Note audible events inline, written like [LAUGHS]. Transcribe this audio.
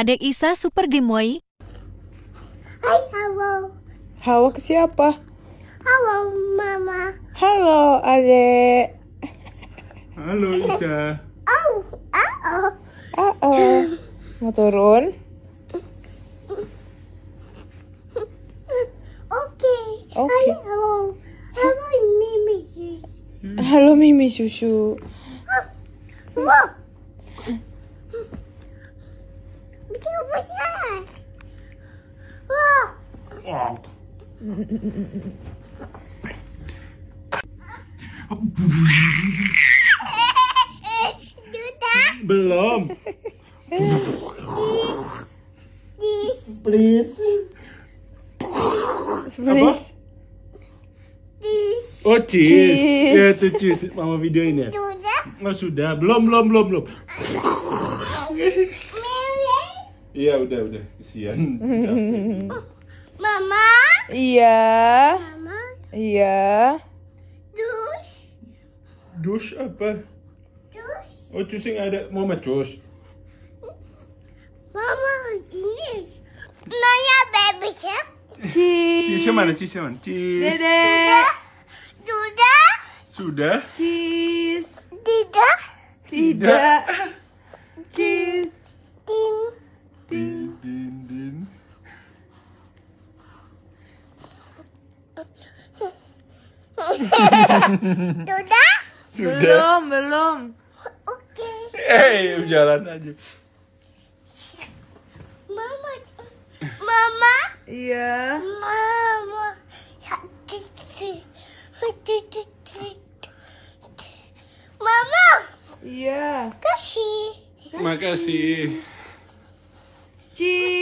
Adik Isa super gemoy. Hai, halo. Halo ke siapa? Halo, Mama. Halo, Adik. Halo, Isa. Oh, oh, oh. Oh, oh. Mau turun? Oke. Okay. Okay. Halo. Halo, Mimi Halo, Mimi Susu. Look. Tengok bosas. Wah. Wah. Sudah? Belum. Please. Please. Please. Oh, cheese. cheese. Ya, itu cheese. Mama video ini, ya. Sudah? Oh, sudah. Belum, belum, belum, belum. [LAUGHS] Iya udah udah kesian. [LAUGHS] mama. Iya. Mama. Iya. Dus. Dus apa? Dus. Oh cus ada mama cus. Mama ini. Nanya baby shark. Cis. Cisnya mana? Cisnya mana? Cis. Dede. Sudah. Sudah. Sudah. Cis. Tidak. Tidak. Tidak. [LAUGHS] Sudah? Sudah. Belum, belum. Oke. Okay. Eh, jalan aja. Mama. Mama? Iya. Mama. Ya, ya, mama. Iya. Kasih. Makasih. Ci.